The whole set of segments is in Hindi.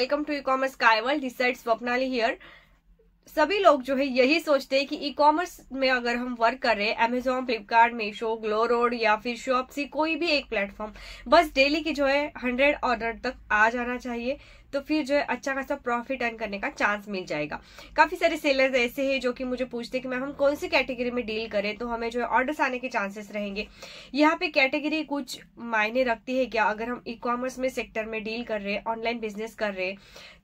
वेलकम टू ई कॉमर्स कायवल दिस स्वप्नाली हियर सभी लोग जो है यही सोचते हैं कि ई कॉमर्स में अगर हम वर्क कर रहे हैं Amazon Flipkart Meesho GlowRoad या फिर शॉप सी कोई भी एक प्लेटफॉर्म बस डेली की जो है हंड्रेड ऑर्डर तक आ जाना चाहिए तो फिर जो है अच्छा खासा प्रॉफिट अर्न करने का चांस मिल जाएगा काफ़ी सारे सेलर्स ऐसे हैं जो कि मुझे पूछते हैं कि मैम हम कौन सी कैटेगरी में डील करें तो हमें जो है ऑर्डर्स आने के चांसेस रहेंगे यहाँ पे कैटेगरी कुछ मायने रखती है क्या अगर हम ई कॉमर्स में सेक्टर में डील कर रहे हैं ऑनलाइन बिजनेस कर रहे हैं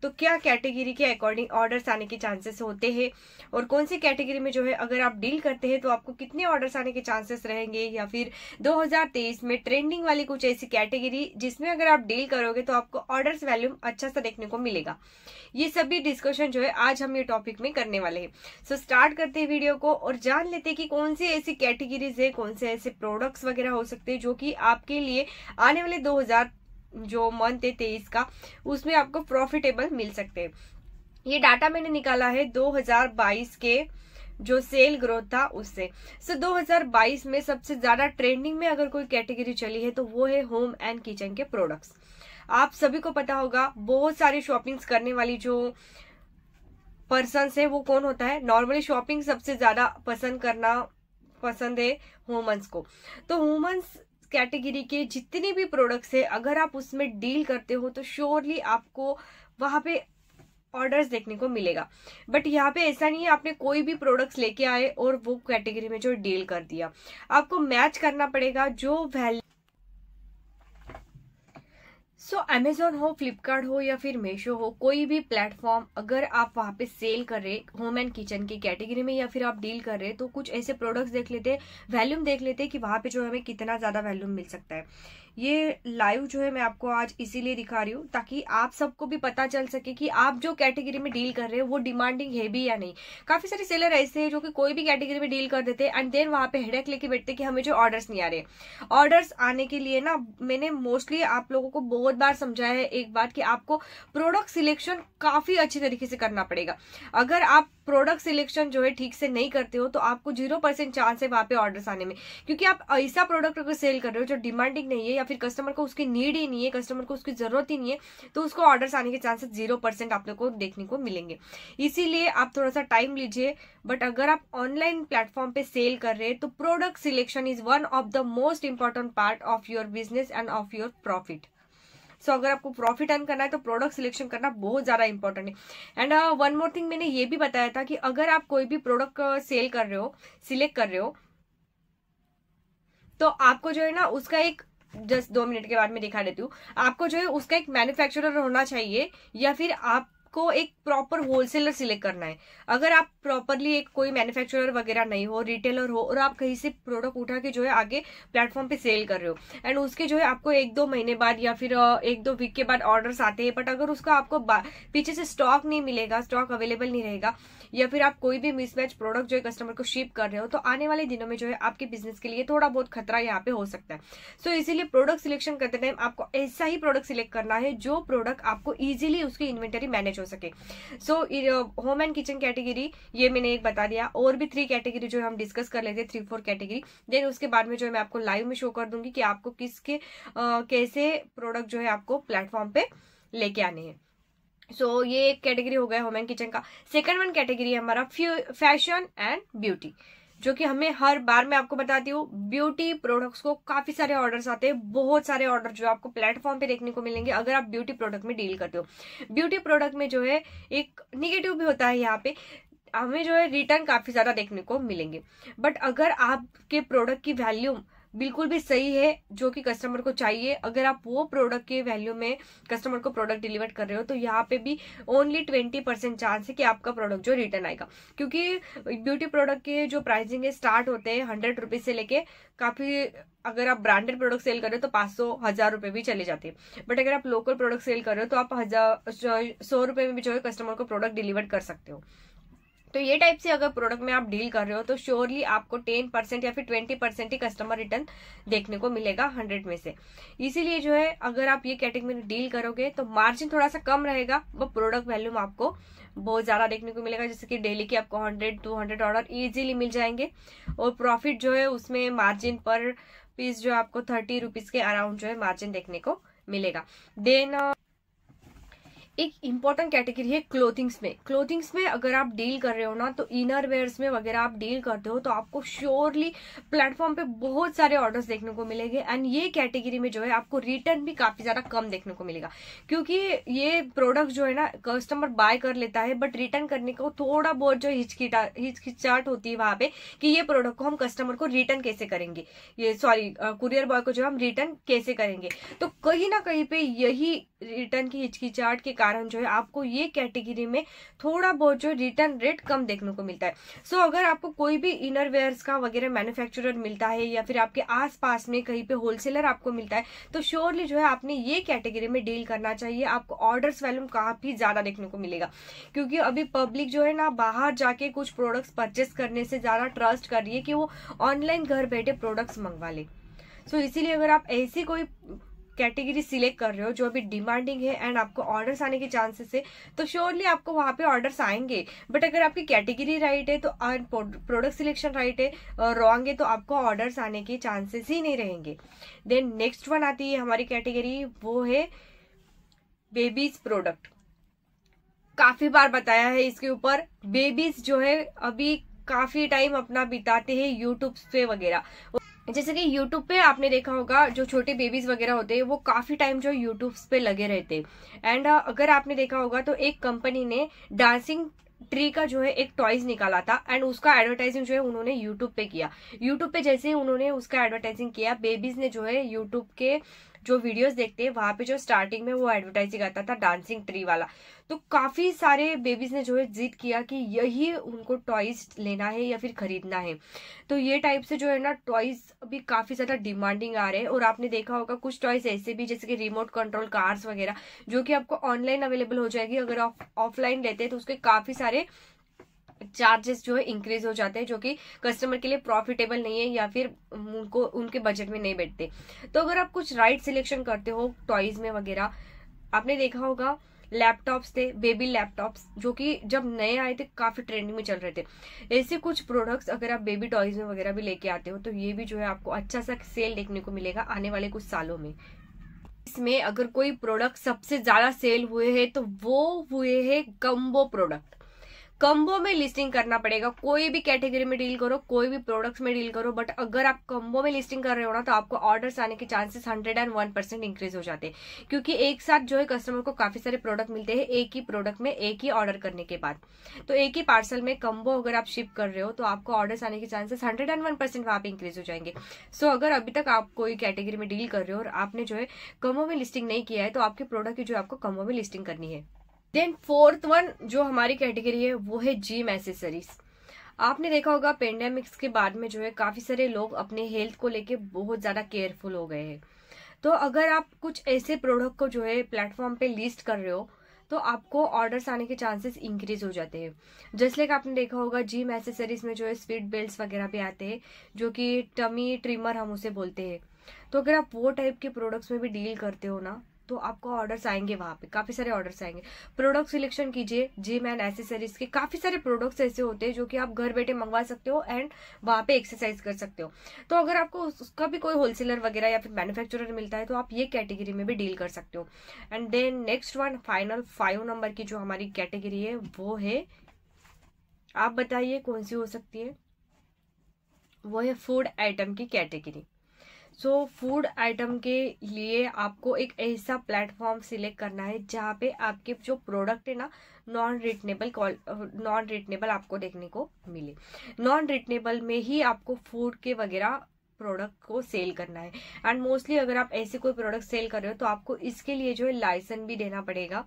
तो क्या कैटेगरी के अकॉर्डिंग ऑर्डर्स आने के चांसेस होते हैं और कौन सी कैटेगरी में जो है अगर आप डील करते हैं तो आपको कितने ऑर्डर्स आने के चांसेस रहेंगे या फिर 2023 में ट्रेंडिंग वाली कुछ ऐसी कैटेगरी जिसमें अगर आप डील करोगे तो आपको ऑर्डर्स वैल्यूम अच्छा सा देखने को मिलेगा ये सभी डिस्कशन जो है आज हम ये टॉपिक में करने वाले हैं सो so, स्टार्ट करते हैं वीडियो को और जान लेते हैं कि कौन सी ऐसी कैटेगरीज है कौन से ऐसे प्रोडक्ट्स वगैरह हो सकते हैं जो कि आपके लिए आने वाले दो जो मंथ है तेईस का उसमें आपको प्रॉफिटेबल मिल सकते है ये डाटा मैंने निकाला है दो के जो सेल ग्रोथ था उससे सो so, 2022 में सबसे ज्यादा ट्रेंडिंग में अगर कोई कैटेगरी चली है तो वो है होम एंड किचन के प्रोडक्ट्स आप सभी को पता होगा बहुत सारी शॉपिंग्स करने वाली जो पर्सन है वो कौन होता है नॉर्मली शॉपिंग सबसे ज्यादा पसंद करना पसंद है वुमन्स को तो वुमन्स कैटेगरी के जितने भी प्रोडक्ट्स है अगर आप उसमें डील करते हो तो श्योरली आपको वहां पे ऑर्डर्स देखने को मिलेगा बट यहाँ पे ऐसा नहीं है आपने कोई भी प्रोडक्ट्स लेके आए और वो कैटेगरी में जो डील कर दिया आपको मैच करना पड़ेगा जो वैल्यू सो so, अमेजोन हो फ्लिपकार्ट हो या फिर मेशो हो कोई भी प्लेटफॉर्म अगर आप वहाँ पे सेल कर रहे होम एंड किचन की कैटेगरी में या फिर आप डील कर रहे तो कुछ ऐसे प्रोडक्ट्स देख लेते वैल्यूम देख लेते कि वहाँ पे जो हमें कितना ज़्यादा वैल्यूम मिल सकता है ये लाइव जो है मैं आपको आज इसीलिए दिखा रही हूँ ताकि आप सबको भी पता चल सके कि आप जो कैटेगरी में डील कर रहे हो वो डिमांडिंग है भी या नहीं काफी सारे सेलर ऐसे हैं जो कि कोई भी कैटेगरी में डील कर देते हैं एंड देन वहां पे हेडेक लेके बैठते कि हमें जो ऑर्डर्स नहीं आ रहे ऑर्डर्स आने के लिए ना मैंने मोस्टली आप लोगों को बहुत बार समझाया है एक बात कि आपको प्रोडक्ट सिलेक्शन काफी अच्छी तरीके से करना पड़ेगा अगर आप प्रोडक्ट सिलेक्शन जो है ठीक से नहीं करते हो तो आपको जीरो परसेंट चांस है वहां पे ऑर्डर्स आने में क्योंकि आप ऐसा प्रोडक्ट अगर सेल कर रहे हो जो डिमांडिंग नहीं है या फिर कस्टमर को उसकी नीड ही नहीं है कस्टमर को उसकी जरूरत ही नहीं है तो उसको ऑर्डर्स आने के चांसेस जीरो परसेंट आप लोग को देखने को मिलेंगे इसीलिए आप थोड़ा सा टाइम लीजिए बट अगर आप ऑनलाइन प्लेटफॉर्म पे सेल कर रहे हैं तो product selection is one of the most important part of your business and of your profit so अगर आपको प्रॉफिट अर्न करना है तो प्रोडक्ट सिलेक्शन करना बहुत ज़्यादा इंपॉर्टेंट है एंड वन मोर थिंग मैंने ये भी बताया था कि अगर आप कोई भी प्रोडक्ट सेल uh, कर रहे हो सिलेक्ट कर रहे हो तो आपको जो है ना उसका एक जस्ट दो मिनट के बाद में दिखा देती हूँ आपको जो है उसका एक मैन्युफैक्चरर होना चाहिए या फिर आप आपको एक प्रॉपर होलसेलर सिलेक्ट करना है अगर आप प्रॉपरली एक कोई मैन्युफैक्चरर वगैरह नहीं हो रिटेलर हो और आप कहीं से प्रोडक्ट उठा के जो है आगे प्लेटफॉर्म पे सेल कर रहे हो एंड उसके जो है आपको एक दो महीने बाद या फिर एक दो वीक के बाद ऑर्डर्स आते हैं बट अगर उसका आपको पीछे से स्टॉक नहीं मिलेगा स्टॉक अवेलेबल नहीं रहेगा या फिर आप कोई भी मिसमैच प्रोडक्ट जो है कस्टमर को शिप कर रहे हो तो आने वाले दिनों में जो है आपके बिजनेस के लिए थोड़ा बहुत खतरा यहाँ पे हो सकता है सो इसीलिए प्रोडक्ट सिलेक्शन करते टाइम आपको ऐसा ही प्रोडक्ट सिलेक्ट करना है जो प्रोडक्ट आपको इजिली उसकी इन्वेंटरी मैनेज हो सके so home and kitchen category ये मैंने एक बता दिया और भी थ्री कैटेगरी जो हम डिस्कस कर लेते हैं थ्री फोर कैटेगरी देन उसके बाद में जो है मैं आपको लाइव में शो कर दूंगी कि आपको किसके आ, uh, कैसे प्रोडक्ट जो है आपको प्लेटफॉर्म पे लेके आने हैं सो so, ये एक कैटेगरी हो गया होम एंड किचन का सेकंड वन कैटेगरी है हमारा फैशन एंड ब्यूटी जो कि हमें हर बार मैं आपको बताती हूँ ब्यूटी प्रोडक्ट्स को काफी सारे ऑर्डर्स आते हैं बहुत सारे ऑर्डर जो आपको प्लेटफॉर्म पे देखने को मिलेंगे अगर आप ब्यूटी प्रोडक्ट में डील करते हो ब्यूटी प्रोडक्ट में जो है एक निगेटिव भी होता है यहाँ पे हमें जो है रिटर्न काफी ज्यादा देखने को मिलेंगे बट अगर आपके प्रोडक्ट की वैल्यू बिल्कुल भी सही है जो कि कस्टमर को चाहिए अगर आप वो प्रोडक्ट के वैल्यू में कस्टमर को प्रोडक्ट डिलीवर कर रहे हो तो यहाँ पे भी ओनली ट्वेंटी परसेंट चांस है कि आपका प्रोडक्ट जो रिटर्न आएगा क्योंकि ब्यूटी प्रोडक्ट के जो प्राइसिंग है स्टार्ट होते हैं हंड्रेड रुपीज से लेके काफी अगर आप ब्रांडेड प्रोडक्ट सेल कर रहे हो तो पांच सौ हजार रुपए भी चले जाते हैं बट अगर आप लोकल प्रोडक्ट सेल कर रहे हो तो आप हजार सौ रुपए में भी जो है कस्टमर को प्रोडक्ट डिलीवर कर सकते हो तो ये टाइप से अगर प्रोडक्ट में आप डील कर रहे हो तो श्योरली आपको टेन परसेंट या फिर ट्वेंटी परसेंट ही कस्टमर रिटर्न देखने को मिलेगा हंड्रेड में से इसीलिए जो है अगर आप ये कैटेगरी में डील करोगे तो मार्जिन थोड़ा सा कम रहेगा वो प्रोडक्ट वैल्यूम आपको बहुत ज़्यादा देखने को मिलेगा जैसे कि डेली के आपको hundred two hundred order easily मिल जाएंगे और प्रॉफिट जो है उसमें मार्जिन पर पीस जो आपको थर्टी के अराउंड जो है मार्जिन देखने को मिलेगा देन एक इम्पॉर्टेंट कैटेगरी है क्लोथिंग्स में क्लोथिंग्स में अगर आप डील कर रहे हो ना तो इनर वेयर्स में वगैरह आप डील करते हो तो आपको श्योरली प्लेटफॉर्म पे बहुत सारे ऑर्डर्स देखने को मिलेंगे एंड ये कैटेगरी में जो है आपको रिटर्न भी काफी ज्यादा कम देखने को मिलेगा क्योंकि ये प्रोडक्ट जो है ना कस्टमर बाय कर लेता है बट रिटर्न करने को थोड़ा बहुत जो हिचकिटा हिचकिचाट होती है वहां पे कि ये प्रोडक्ट को हम कस्टमर को रिटर्न कैसे करेंगे ये सॉरी कुरियर बॉय को जो हम रिटर्न कैसे करेंगे तो कहीं ना कहीं पे यही रिटर्न की हिचकिचाट के कारण कारण जो है आपको ये कैटेगरी में थोड़ा बहुत जो रिटर्न रेट कम देखने को मिलता है सो so, अगर आपको कोई भी इनर वेयर्स का वगैरह मैन्युफैक्चरर मिलता है या फिर आपके आसपास में कहीं पे होलसेलर आपको मिलता है तो श्योरली जो है आपने ये कैटेगरी में डील करना चाहिए आपको ऑर्डर्स वैल्यूम काफी ज्यादा देखने को मिलेगा क्योंकि अभी पब्लिक जो है ना बाहर जाके कुछ प्रोडक्ट्स परचेस करने से ज्यादा ट्रस्ट कर रही है कि वो ऑनलाइन घर बैठे प्रोडक्ट्स मंगवा ले सो so, इसीलिए अगर आप ऐसी कोई कैटेगरी सिलेक्ट कर रहे हो जो अभी डिमांडिंग है एंड आपको ऑर्डर्स आने के चांसेस है तो श्योरली आपको वहां पे ऑर्डर्स आएंगे बट अगर आपकी कैटेगरी राइट है तो प्रोडक्ट सिलेक्शन राइट है रॉन्ग है तो आपको ऑर्डर्स आने के चांसेस ही नहीं रहेंगे देन नेक्स्ट वन आती है हमारी कैटेगरी वो है बेबीज प्रोडक्ट काफी बार बताया है इसके ऊपर बेबीज जो है अभी काफी टाइम अपना बिताते हैं यूट्यूब पे वगैरह जैसे कि यूट्यूब पे आपने देखा होगा जो छोटे बेबीज वगैरह होते हैं वो काफी टाइम जो यूट्यूब पे लगे रहते हैं एंड uh, अगर आपने देखा होगा तो एक कंपनी ने डांसिंग ट्री का जो है एक टॉयज निकाला था एंड उसका एडवर्टाइजिंग जो है उन्होंने यूट्यूब पे किया यूट्यूब पे जैसे ही उन्होंने उसका एडवर्टाइजिंग किया बेबीज ने जो है यूट्यूब के जो वीडियोस देखते हैं वहां पे जो स्टार्टिंग में वो एडवर्टाइजिंग आता था डांसिंग ट्री वाला तो काफ़ी सारे बेबीज़ ने जो है जिद किया कि यही उनको टॉयज लेना है या फिर खरीदना है तो ये टाइप से जो है ना टॉयज अभी काफ़ी ज़्यादा डिमांडिंग आ रहे हैं और आपने देखा होगा कुछ टॉयज ऐसे भी जैसे कि रिमोट कंट्रोल कार्स वगैरह जो कि आपको ऑनलाइन अवेलेबल हो जाएगी अगर आप ऑफलाइन लेते हैं तो उसके काफ़ी सारे चार्जेस जो है इंक्रीज हो जाते हैं जो कि कस्टमर के लिए प्रॉफिटेबल नहीं है या फिर उनको उनके बजट में नहीं बैठते तो अगर आप कुछ राइट सिलेक्शन करते हो टॉयज में वगैरह आपने देखा होगा लैपटॉप्स थे बेबी लैपटॉप्स जो कि जब नए आए थे काफी ट्रेंडिंग में चल रहे थे ऐसे कुछ प्रोडक्ट्स अगर आप बेबी टॉयज में वगैरह भी लेके आते हो तो ये भी जो है आपको अच्छा सा सेल देखने को मिलेगा आने वाले कुछ सालों में इसमें अगर कोई प्रोडक्ट सबसे ज्यादा सेल हुए है तो वो हुए है कम्बो प्रोडक्ट कम्बो में लिस्टिंग करना पड़ेगा कोई भी कैटेगरी में डील करो कोई भी प्रोडक्ट्स में डील करो बट अगर आप कम्बो में लिस्टिंग कर रहे हो ना तो आपको ऑर्डर्स आने के chances hundred and one percent increase हो जाते हैं क्योंकि एक साथ जो है कस्टमर को काफी सारे प्रोडक्ट मिलते हैं एक ही प्रोडक्ट में एक ही ऑर्डर करने के बाद तो एक ही पार्सल में कम्बो अगर आप शिप कर रहे हो तो आपको ऑर्डर्स आने के chances hundred and one percent वहां पर इंक्रीज हो जाएंगे सो so, अगर अभी तक आप कोई कैटेगरी में डील कर रहे हो और आपने जो है कम्बो में लिस्टिंग नहीं किया है तो आपके प्रोडक्ट की जो आपको कम्बो में लिस्टिंग करनी है देन फोर्थ वन जो हमारी कैटेगरी है वो है जिम एसेसरीज आपने देखा होगा पेंडेमिक्स के बाद में जो है काफी सारे लोग अपने हेल्थ को लेके बहुत ज्यादा केयरफुल हो गए हैं तो अगर आप कुछ ऐसे प्रोडक्ट को जो है प्लेटफॉर्म पे लिस्ट कर रहे हो तो आपको ऑर्डर्स आने के चांसेस इंक्रीज हो जाते हैं जैसे कि आपने देखा होगा जिम एसेसरीज में जो है स्पीड बेल्ट वगैरह भी आते हैं जो कि टमी ट्रिमर हम उसे बोलते हैं तो अगर आप वो टाइप के प्रोडक्ट्स में भी डील करते हो ना तो आपको ऑर्डर्स आएंगे वहां पे काफ़ी सारे ऑर्डर्स आएंगे प्रोडक्ट सिलेक्शन कीजिए जिम एंड एसेसरीज के काफ़ी सारे प्रोडक्ट्स ऐसे होते हैं जो कि आप घर बैठे मंगवा सकते हो एंड वहां पे एक्सरसाइज कर सकते हो तो अगर आपको उसका भी कोई होलसेलर वगैरह या फिर मैन्युफैक्चरर मिलता है तो आप ये कैटेगरी में भी डील कर सकते हो and then next one final five number की जो हमारी कैटेगरी है वो है आप बताइए कौन सी हो सकती है वो है फूड आइटम की कैटेगरी सो फूड आइटम के लिए आपको एक ऐसा प्लेटफॉर्म सिलेक्ट करना है जहाँ पे आपके जो प्रोडक्ट है ना नॉन रिटनेबल नॉन रिटनेबल आपको देखने को मिले नॉन रिटनेबल में ही आपको फूड के वगैरह प्रोडक्ट को सेल करना है एंड मोस्टली अगर आप ऐसे कोई प्रोडक्ट सेल कर रहे हो तो आपको इसके लिए जो है लाइसेंस भी देना पड़ेगा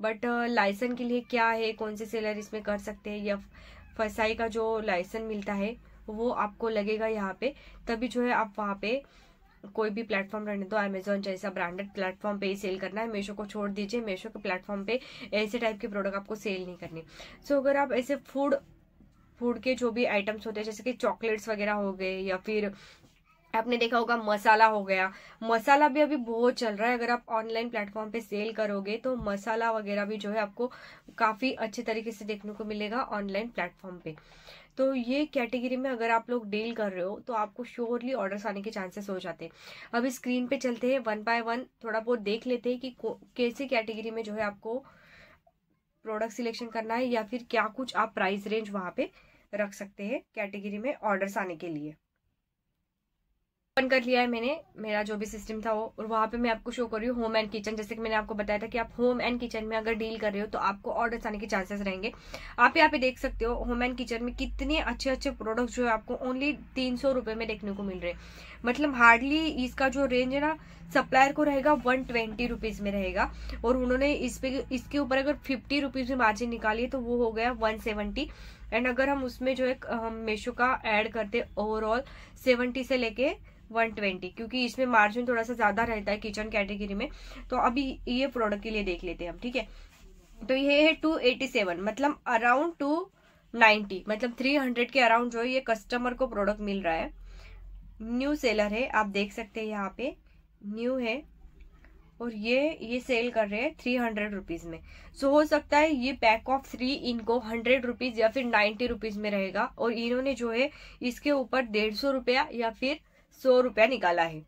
बट लाइसेंस uh, के लिए क्या है कौन से सेलर इसमें कर सकते हैं या फसाई का जो लाइसेंस मिलता है वो आपको लगेगा यहाँ पे तभी जो है आप वहाँ पे कोई भी प्लेटफॉर्म रहने दो अमेजोन जैसा ब्रांडेड प्लेटफॉर्म पे ही सेल करना है मेशो को छोड़ दीजिए मेशो के प्लेटफॉर्म पे ऐसे टाइप के प्रोडक्ट आपको सेल नहीं करनी सो so, अगर आप ऐसे फूड फूड के जो भी आइटम्स होते हैं जैसे कि चॉकलेट्स वगैरह हो गए या फिर आपने देखा होगा मसाला हो गया मसाला भी अभी बहुत चल रहा है अगर आप ऑनलाइन प्लेटफॉर्म पे सेल करोगे तो मसाला वगैरह भी जो है आपको काफ़ी अच्छे तरीके से देखने को मिलेगा ऑनलाइन प्लेटफॉर्म पे तो ये कैटेगरी में अगर आप लोग डील कर रहे हो तो आपको श्योरली ऑर्डर्स आने के चांसेस हो जाते हैं अभी स्क्रीन पे चलते हैं वन बाय वन थोड़ा बहुत देख लेते हैं कि कैसे कैटेगरी में जो है आपको प्रोडक्ट सिलेक्शन करना है या फिर क्या कुछ आप प्राइस रेंज वहाँ पे रख सकते हैं कैटेगरी में ऑर्डर्स आने के लिए ओपन कर लिया है मैंने मेरा जो भी सिस्टम था वो और वहाँ पे मैं आपको शो कर रही हूँ होम एंड किचन जैसे कि मैंने आपको बताया था कि आप होम एंड किचन में अगर डील कर रहे हो तो आपको ऑर्डर आने के चांसेस रहेंगे आप यहाँ पे देख सकते हो होम एंड किचन में कितने अच्छे अच्छे प्रोडक्ट जो है आपको ओनली तीन सौ में देखने को मिल रहे हैं मतलब हार्डली इसका जो रेंज है ना सप्लायर को रहेगा वन ट्वेंटी रुपीज में रहेगा और उन्होंने इस पे इसके ऊपर अगर फिफ्टी रुपीज में मार्जिन निकाली तो वो हो गया वन सेवेंटी एंड अगर हम उसमें जो है मेशो का ऐड करते ओवरऑल सेवेंटी से लेके 120 क्योंकि इसमें मार्जिन थोड़ा सा ज़्यादा रहता है किचन कैटेगरी में तो अभी ये प्रोडक्ट के लिए देख लेते हैं हम ठीक है तो ये है 287 मतलब अराउंड 290 मतलब 300 के अराउंड जो है ये कस्टमर को प्रोडक्ट मिल रहा है न्यू सेलर है आप देख सकते हैं यहाँ पे न्यू है और ये ये सेल कर रहे हैं थ्री हंड्रेड रुपीज़ में सो so, हो सकता है ये पैक ऑफ थ्री इनको हंड्रेड रुपीज़ या फिर नाइन्टी रुपीज़ में रहेगा और इन्होंने जो है इसके ऊपर डेढ़ सौ रुपया या फिर सौ रुपया निकाला है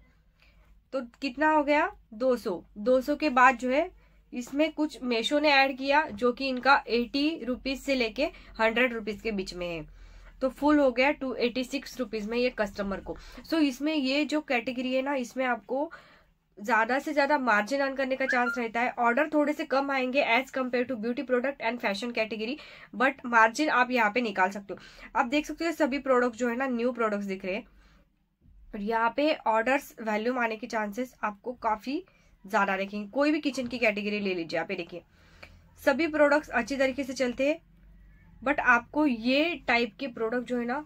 तो कितना हो गया दो सौ दो सौ के बाद जो है इसमें कुछ मेशो ने ऐड किया जो कि इनका एटी रुपीज़ से लेके हंड्रेड रुपीज़ के बीच में है तो फुल हो गया टू एटी सिक्स रुपीज़ में ये कस्टमर को सो so, इसमें ये जो कैटेगरी है ना इसमें आपको ज्यादा से ज्यादा मार्जिन अर्न करने का चांस रहता है ऑर्डर थोड़े से कम आएंगे as compare to beauty product and fashion category but margin आप यहाँ पे निकाल सकते हो आप देख सकते हो सभी प्रोडक्ट जो है ना न्यू प्रोडक्ट्स दिख रहे हैं और यहाँ पे ऑर्डर्स वैल्यूम आने के चांसेस आपको काफ़ी ज़्यादा रखेंगे कोई भी किचन की कैटेगरी ले लीजिए आप देखिए सभी प्रोडक्ट्स अच्छी तरीके से चलते हैं बट आपको ये टाइप के प्रोडक्ट जो है ना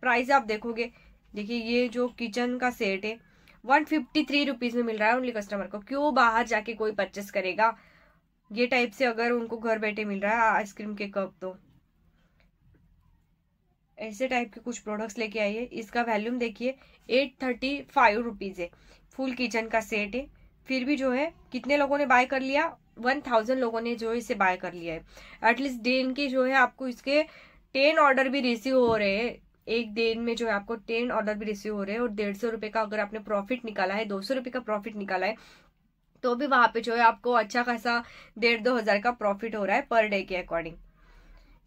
प्राइस आप देखोगे देखिए ये जो किचन का सेट है वन फिफ्टी थ्री रुपीज में मिल रहा है ओनली कस्टमर को क्यों बाहर जाके कोई परचेस करेगा ये टाइप से अगर उनको घर बैठे मिल रहा है आइसक्रीम के कप तो ऐसे टाइप के कुछ प्रोडक्ट्स लेके आइए इसका वैल्यूम देखिए एट थर्टी फाइव रुपीज़ है फुल किचन का सेट है फिर भी जो है कितने लोगों ने बाय कर लिया वन थाउजेंड लोगों ने जो है इसे बाय कर लिया है एटलीस्ट डे के जो है आपको इसके टेन ऑर्डर भी रिसीव हो रहे हैं एक दिन में जो है आपको टेन ऑर्डर भी रिसीव हो रहे हैं और डेढ़ सौ रुपए का अगर आपने प्रॉफिट निकाला है दो सौ रुपए का प्रॉफिट निकाला है तो भी वहां पे जो है आपको अच्छा खासा डेढ़ दो हज़ार का प्रॉफिट हो रहा है पर डे के अकॉर्डिंग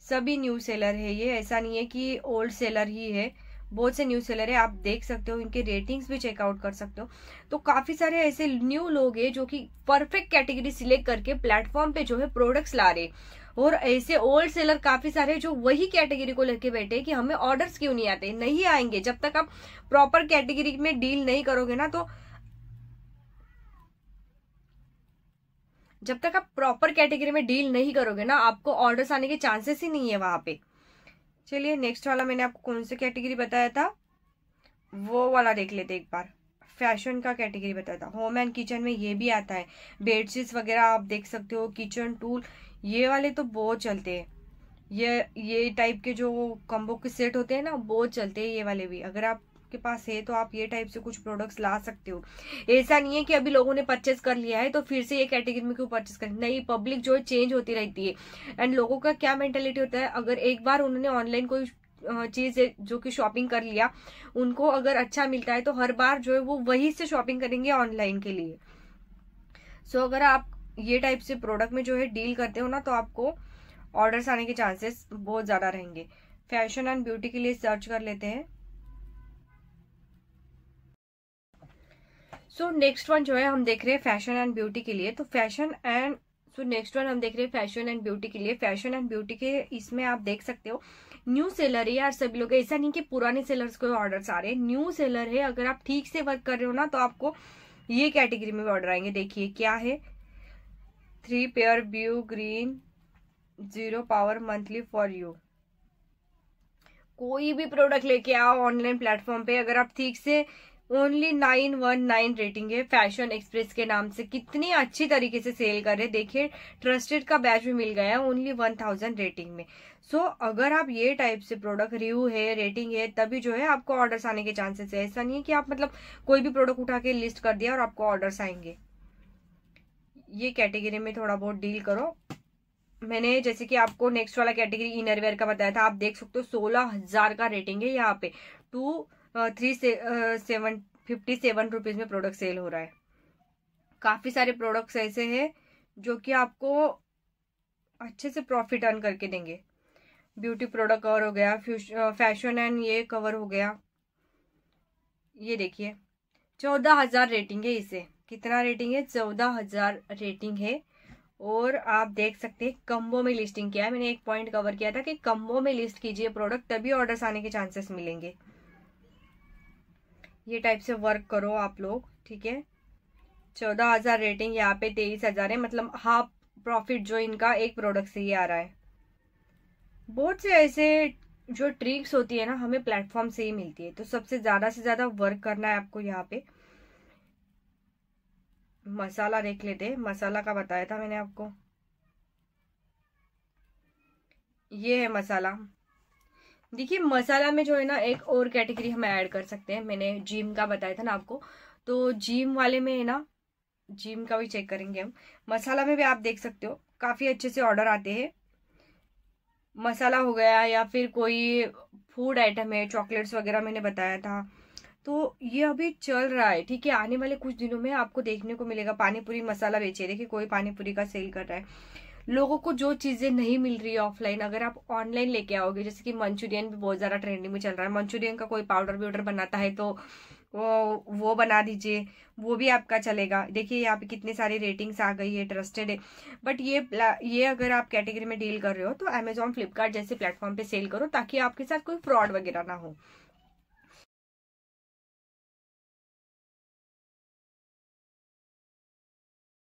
सभी न्यू सेलर है ये ऐसा नहीं है कि ओल्ड सेलर ही है बहुत से न्यू सेलर है आप देख सकते हो इनके रेटिंग्स भी चेकआउट कर सकते हो तो काफ़ी सारे ऐसे न्यू लोग हैं जो कि परफेक्ट कैटेगरी सिलेक्ट करके प्लेटफॉर्म पे जो है प्रोडक्ट्स ला रहे और ऐसे ओल्ड सेलर काफी सारे जो वही कैटेगरी को लेके बैठे कि हमें ऑर्डर्स क्यों नहीं आते नहीं आएंगे जब तक आप प्रॉपर कैटेगरी में डील नहीं करोगे ना तो जब तक आप प्रॉपर कैटेगरी में डील नहीं करोगे ना आपको ऑर्डर्स आने के चांसेस ही नहीं है वहां पे चलिए नेक्स्ट वाला मैंने आपको कौन सा कैटेगरी बताया था वो वाला देख लेते एक बार फैशन का कैटेगरी बताया था होम एंड किचन में ये भी आता है बेडशीट्स वगैरह आप देख सकते हो किचन टूल ये वाले तो बहुत चलते हैं ये ये टाइप के जो कम्बो के सेट होते हैं ना बहुत चलते हैं ये वाले भी अगर आप आपके पास है तो आप ये टाइप से कुछ प्रोडक्ट्स ला सकते हो ऐसा नहीं है कि अभी लोगों ने परचेस कर लिया है तो फिर से ये कैटेगरी में क्यों परचेस कर नहीं पब्लिक जो है चेंज होती रहती है एंड लोगों का क्या मेंटेलिटी होता है अगर एक बार उन्होंने ऑनलाइन कोई चीज जो कि शॉपिंग कर लिया उनको अगर अच्छा मिलता है तो हर बार जो है वो वही से शॉपिंग करेंगे ऑनलाइन के लिए सो so, अगर आप ये टाइप से प्रोडक्ट में जो है डील करते हो ना तो आपको ऑर्डर्स आने के चांसेस बहुत ज़्यादा रहेंगे फैशन एंड ब्यूटी के लिए सर्च कर लेते हैं सो नेक्स्ट वन जो है हम देख रहे हैं फैशन एंड ब्यूटी के लिए तो fashion and so next one हम देख रहे हैं फैशन एंड ब्यूटी के लिए फैशन एंड ब्यूटी के इसमें आप देख सकते हो न्यू सेलर है यार सभी लोग ऐसा नहीं कि पुराने सेलर्स को ऑर्डर्स आ रहे हैं न्यू सेलर है अगर आप ठीक से वर्क कर रहे हो ना तो आपको ये कैटेगरी में ऑर्डर आएंगे देखिए क्या है three pair blue green zero power monthly for you कोई भी प्रोडक्ट लेके आओ ऑनलाइन प्लेटफॉर्म पे अगर आप ठीक से only nine one nine rating है फैशन एक्सप्रेस के नाम से कितनी अच्छी तरीके से सेल कर रहे देखिए ट्रस्टेड का बैच भी मिल गया है ओनली वन थाउजेंड रेटिंग में सो so, अगर आप ये टाइप से प्रोडक्ट रिव्यू है रेटिंग है तभी जो है आपको ऑर्डर्स आने के चांसेस है ऐसा नहीं है कि आप मतलब कोई भी प्रोडक्ट उठा के लिस्ट कर दिया और आपको ऑर्डर्स आएंगे ये कैटेगरी में थोड़ा बहुत डील करो मैंने जैसे कि आपको नेक्स्ट वाला कैटेगरी इनरवेयर का बताया था आप देख सकते हो सोलह हजार का रेटिंग है यहाँ पे टू थ्री uh, से, सेवन फिफ्टी सेवन रुपीज में प्रोडक्ट सेल हो रहा है काफी सारे प्रोडक्ट्स ऐसे हैं जो कि आपको अच्छे से प्रॉफिट अर्न करके देंगे ब्यूटी प्रोडक्ट कवर हो गया फैशन एंड uh, ये कवर हो गया ये देखिए चौदह हजार रेटिंग है इसे कितना रेटिंग है चौदह हजार रेटिंग है और आप देख सकते हैं कम्बो में लिस्टिंग किया है मैंने एक पॉइंट कवर किया था कि कम्बो में लिस्ट कीजिए प्रोडक्ट तभी ऑर्डर्स आने के चांसेस मिलेंगे ये टाइप से वर्क करो आप लोग ठीक है चौदह हज़ार रेटिंग यहाँ पे तेईस हज़ार है मतलब हाफ प्रॉफिट जो इनका एक प्रोडक्ट से ही आ रहा है बहुत से ऐसे जो ट्रिक्स होती है ना हमें प्लेटफॉर्म से ही मिलती है तो सबसे ज़्यादा से ज़्यादा वर्क करना है आपको यहाँ पे मसाला देख लेते मसाला का बताया था मैंने आपको ये है मसाला देखिए मसाला में जो है ना एक और कैटेगरी हम ऐड कर सकते हैं मैंने जिम का बताया था ना आपको तो जिम वाले में है ना जिम का भी चेक करेंगे हम मसाला में भी आप देख सकते हो काफ़ी अच्छे से ऑर्डर आते हैं मसाला हो गया या फिर कोई फूड आइटम है चॉकलेट्स वगैरह मैंने बताया था तो ये अभी चल रहा है ठीक है आने वाले कुछ दिनों में आपको देखने को मिलेगा पानीपुरी मसाला बेचे देखिए कोई पानीपुरी का सेल कर रहा है लोगों को जो चीज़ें नहीं मिल रही है ऑफलाइन अगर आप ऑनलाइन लेके आओगे जैसे कि मंचूरियन भी बहुत ज़्यादा ट्रेंडिंग में चल रहा है मंचूरियन का कोई पाउडर व्यूडर बनाता है तो वो वो बना दीजिए वो भी आपका चलेगा देखिए यहाँ पे कितनी सारी रेटिंग्स आ गई है ट्रस्टेड है बट ये ये अगर आप कैटेगरी में डील कर रहे हो तो अमेजोन फ्लिपकार्ट जैसे प्लेटफॉर्म पे सेल करो ताकि आपके साथ कोई फ्रॉड वगैरह ना हो